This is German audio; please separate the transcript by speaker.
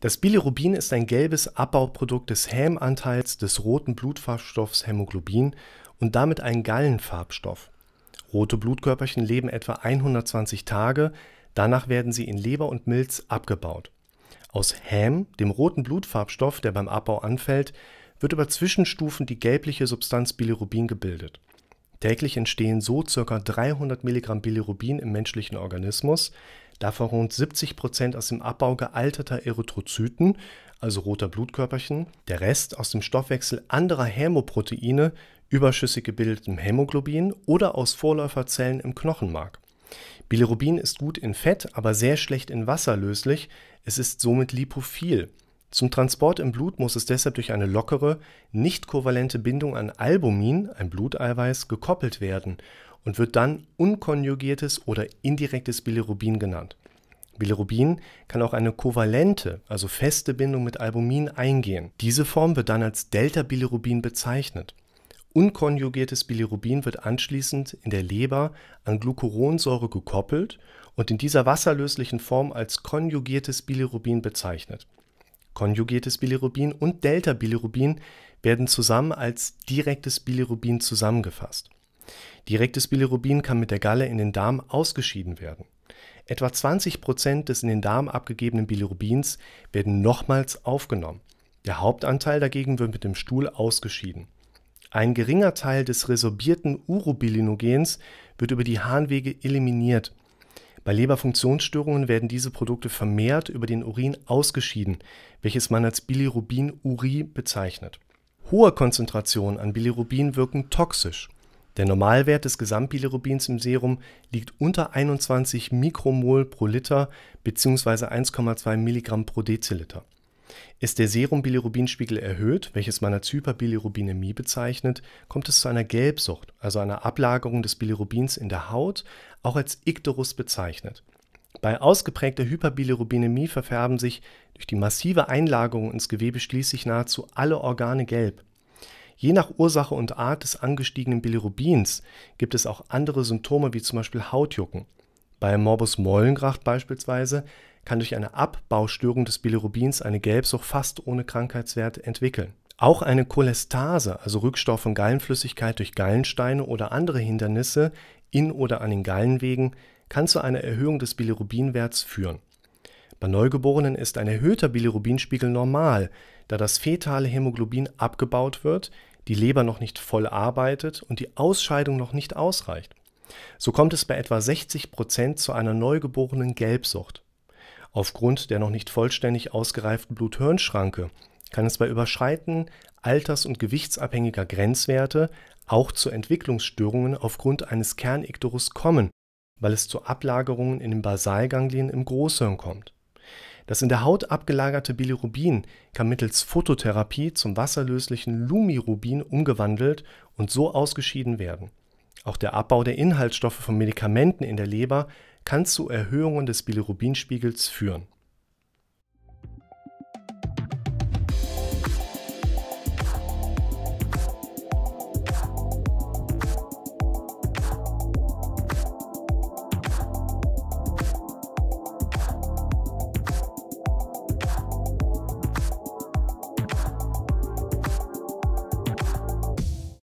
Speaker 1: Das Bilirubin ist ein gelbes Abbauprodukt des Häm-Anteils des roten Blutfarbstoffs Hämoglobin und damit ein Gallenfarbstoff. Rote Blutkörperchen leben etwa 120 Tage, danach werden sie in Leber und Milz abgebaut. Aus Häm, dem roten Blutfarbstoff, der beim Abbau anfällt, wird über Zwischenstufen die gelbliche Substanz Bilirubin gebildet. Täglich entstehen so ca. 300 mg Bilirubin im menschlichen Organismus, davon rund 70 Prozent aus dem Abbau gealterter Erythrozyten, also roter Blutkörperchen, der Rest aus dem Stoffwechsel anderer Hämoproteine, überschüssig gebildetem Hämoglobin oder aus Vorläuferzellen im Knochenmark. Bilirubin ist gut in Fett, aber sehr schlecht in Wasser löslich, es ist somit lipophil. Zum Transport im Blut muss es deshalb durch eine lockere, nicht kovalente Bindung an Albumin, ein Bluteiweiß, gekoppelt werden und wird dann unkonjugiertes oder indirektes Bilirubin genannt. Bilirubin kann auch eine kovalente, also feste Bindung mit Albumin eingehen. Diese Form wird dann als Delta-Bilirubin bezeichnet. Unkonjugiertes Bilirubin wird anschließend in der Leber an Glucuronsäure gekoppelt und in dieser wasserlöslichen Form als konjugiertes Bilirubin bezeichnet. Konjugiertes Bilirubin und Delta-Bilirubin werden zusammen als direktes Bilirubin zusammengefasst. Direktes Bilirubin kann mit der Galle in den Darm ausgeschieden werden. Etwa 20 Prozent des in den Darm abgegebenen Bilirubins werden nochmals aufgenommen. Der Hauptanteil dagegen wird mit dem Stuhl ausgeschieden. Ein geringer Teil des resorbierten Urobilinogens wird über die Harnwege eliminiert. Bei Leberfunktionsstörungen werden diese Produkte vermehrt über den Urin ausgeschieden, welches man als bilirubin uri bezeichnet. Hohe Konzentrationen an Bilirubin wirken toxisch der Normalwert des Gesamtbilirubins im Serum liegt unter 21 Mikromol pro Liter bzw. 1,2 Milligramm pro Deziliter. Ist der Serumbilirubinspiegel erhöht, welches man als Hyperbilirubinemie bezeichnet, kommt es zu einer Gelbsucht, also einer Ablagerung des Bilirubins in der Haut, auch als Icterus bezeichnet. Bei ausgeprägter Hyperbilirubinemie verfärben sich durch die massive Einlagerung ins Gewebe schließlich nahezu alle Organe gelb Je nach Ursache und Art des angestiegenen Bilirubins gibt es auch andere Symptome wie zum Beispiel Hautjucken. Bei Morbus Mollengracht beispielsweise kann durch eine Abbaustörung des Bilirubins eine Gelbsucht fast ohne Krankheitswert entwickeln. Auch eine Cholestase, also Rückstau von Gallenflüssigkeit durch Gallensteine oder andere Hindernisse in oder an den Gallenwegen, kann zu einer Erhöhung des Bilirubinwerts führen. Bei Neugeborenen ist ein erhöhter Bilirubinspiegel normal, da das fetale Hämoglobin abgebaut wird, die Leber noch nicht voll arbeitet und die Ausscheidung noch nicht ausreicht. So kommt es bei etwa 60% Prozent zu einer neugeborenen Gelbsucht. Aufgrund der noch nicht vollständig ausgereiften Blut-Hirn-Schranke kann es bei Überschreiten alters- und gewichtsabhängiger Grenzwerte auch zu Entwicklungsstörungen aufgrund eines Kernektorus kommen, weil es zu Ablagerungen in den Basalganglien im Großhirn kommt das in der Haut abgelagerte Bilirubin kann mittels Phototherapie zum wasserlöslichen Lumirubin umgewandelt und so ausgeschieden werden. Auch der Abbau der Inhaltsstoffe von Medikamenten in der Leber kann zu Erhöhungen des Bilirubinspiegels führen